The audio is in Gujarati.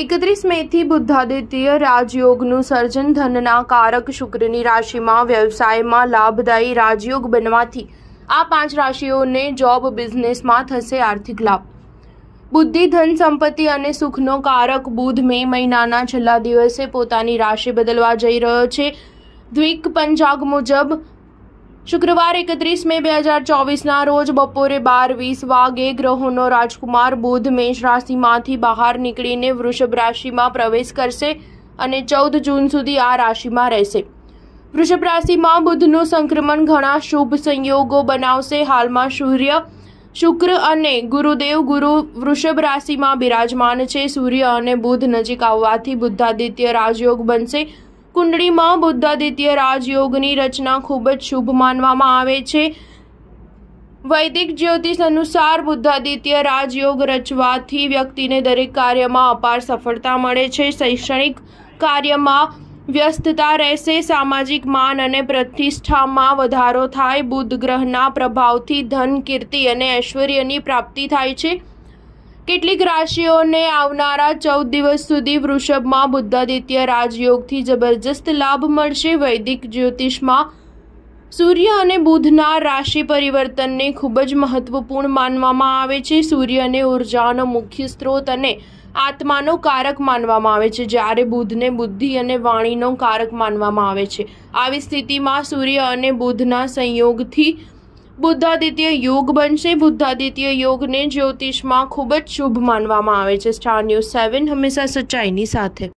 એકત્રીસ મેથી બુદ્ધાદિત્ય રાજયોગનું સર્જન ધનના કારક શુક્રની રાશિમાં વ્યવસાયમાં લાભદાયી રાજયોગ બનવાથી આ પાંચ રાશિઓને જોબ બિઝનેસમાં થશે આર્થિક લાભ બુદ્ધિ ધન સંપત્તિ અને સુખનો કારક બુધ મે મહિનાના છેલ્લા દિવસે પોતાની રાશિ બદલવા જઈ રહ્યો છે દ્વિક પંચાગ મુજબ શુક્રવાર એકત્રીસ મે બે હજાર ચોવીસના રોજ બપોરે બાર વીસ વાગે ગ્રહોનો રાજકુમાર બુધ મેષ રાશિમાંથી બહાર નીકળીને વૃષભ રાશિમાં પ્રવેશ કરશે અને ચૌદ જૂન સુધી આ રાશિમાં રહેશે વૃષભ રાશિમાં બુધનું સંક્રમણ ઘણા શુભ સંયોગો બનાવશે હાલમાં સૂર્ય શુક્ર અને ગુરુદેવ ગુરુ વૃષભ રાશિમાં બિરાજમાન છે સૂર્ય અને બુધ નજીક આવવાથી બુદ્ધાદિત્ય રાજયોગ બનશે કુંડળીમાં બુદ્ધાદિત્ય રાજયોગની રચના ખૂબ જ શુભ માનવામાં આવે છે વૈદિક જ્યોતિષ અનુસાર બુદ્ધાદિત્ય રાજયોગ રચવાથી વ્યક્તિને દરેક કાર્યમાં અપાર સફળતા મળે છે શૈક્ષણિક કાર્યમાં વ્યસ્તતા રહેશે સામાજિક માન અને પ્રતિષ્ઠામાં વધારો થાય બુધ ગ્રહના પ્રભાવથી ધન કીર્તિ અને ઐશ્વર્યની પ્રાપ્તિ થાય છે કેટલીક રાશિઓને આવનારા ચૌદ દિવસ સુધી વૃષભમાં બુદ્ધાદિત્ય રાજયોગથી જબરજસ્ત લાભ મળશે વૈદિક જ્યોતિષમાં સૂર્ય અને બુધના રાશિ પરિવર્તનને ખૂબ જ મહત્વપૂર્ણ માનવામાં આવે છે સૂર્યને ઉર્જાનો મુખ્ય સ્ત્રોત અને આત્માનો કારક માનવામાં આવે છે જ્યારે બુધને બુદ્ધિ અને વાણીનો કારક માનવામાં આવે છે આવી સ્થિતિમાં સૂર્ય અને બુધના સંયોગથી બુદ્ધાદિત્ય યોગ બનશે બુદ્ધાદિત્ય યોગને જ્યોતિષમાં ખૂબ જ શુભ માનવામાં આવે છે સ્ટાર ન્યૂઝ સેવન હંમેશા સચ્ચાઈની સાથે